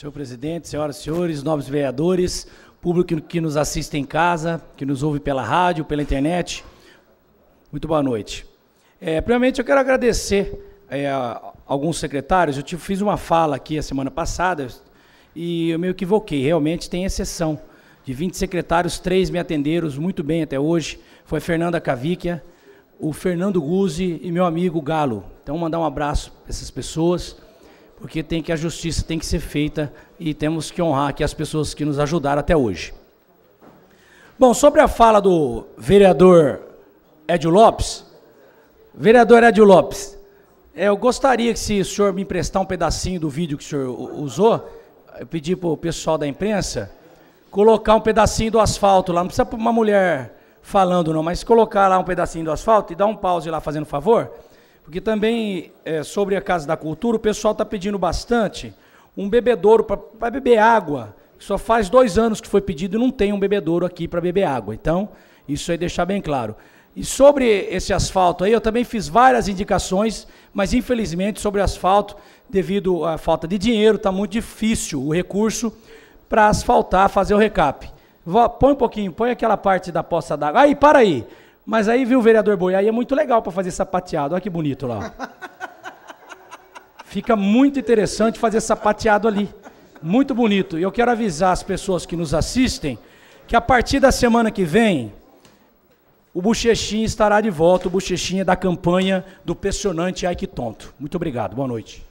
Senhor presidente, senhoras e senhores, novos vereadores, público que nos assiste em casa, que nos ouve pela rádio, pela internet, muito boa noite. É, primeiramente, eu quero agradecer é, alguns secretários. Eu tive, fiz uma fala aqui a semana passada e eu me equivoquei. Realmente tem exceção. De 20 secretários, três me atenderam muito bem até hoje. Foi Fernanda Cavicchia, o Fernando Guzzi e meu amigo Galo. Então, mandar um abraço para essas pessoas porque tem que a justiça tem que ser feita e temos que honrar aqui as pessoas que nos ajudaram até hoje. Bom, sobre a fala do vereador Edio Lopes, vereador Edio Lopes, é, eu gostaria que se o senhor me emprestar um pedacinho do vídeo que o senhor usou, eu pedi para o pessoal da imprensa colocar um pedacinho do asfalto lá, não precisa uma mulher falando não, mas colocar lá um pedacinho do asfalto e dar um pause lá fazendo favor, porque também é, sobre a Casa da Cultura, o pessoal está pedindo bastante um bebedouro para beber água. Só faz dois anos que foi pedido e não tem um bebedouro aqui para beber água. Então, isso aí deixar bem claro. E sobre esse asfalto aí, eu também fiz várias indicações, mas infelizmente sobre asfalto, devido à falta de dinheiro, está muito difícil o recurso para asfaltar, fazer o recap. Põe um pouquinho, põe aquela parte da poça d'água. Aí, para aí. Mas aí viu o vereador Boi, aí é muito legal para fazer sapateado. Olha que bonito lá. Fica muito interessante fazer sapateado ali. Muito bonito. E eu quero avisar as pessoas que nos assistem que a partir da semana que vem o Bochechinha estará de volta, o Bochechinha da campanha do pressionante Ai Que Tonto. Muito obrigado, boa noite.